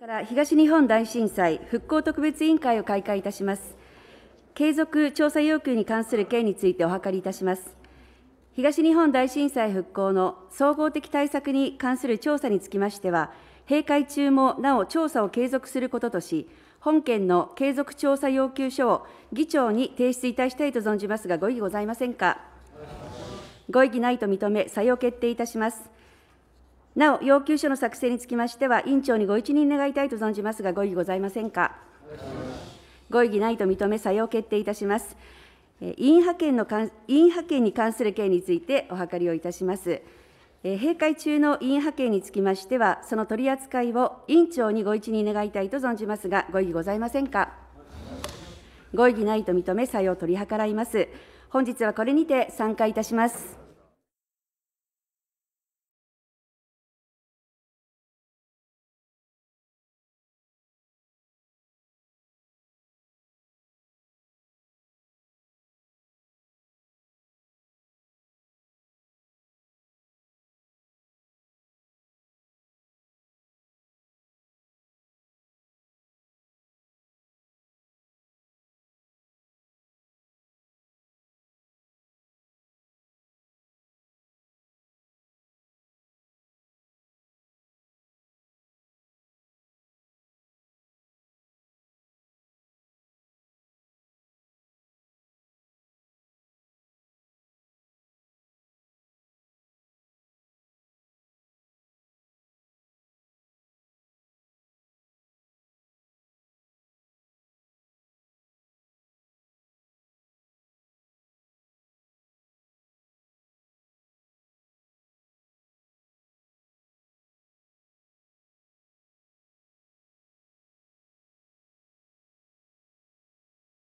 から東日本大震災復興特別委員会を開会いたします。継続調査要求に関する件についてお諮りいたします。東日本大震災復興の総合的対策に関する調査につきましては、閉会中もなお調査を継続することとし、本件の継続調査要求書を議長に提出いたしたいと存じますが、ご異議ございませんか。ご異議ないと認め、採用決定いたします。なお、要求書の作成につきましては、委員長にご一任願いたいと存じますが、ご異議ございませんか。ご異議ないと認め、採用決定いたします。委員派遣の委員派遣に関する件についてお諮りをいたします。閉会中の委員派遣につきましては、その取り扱いを委員長にご一任願いたいと存じますが、ご異議ございませんか。ご異議ないと認め、採用取り計らいます。本日はこれにて参加いたします。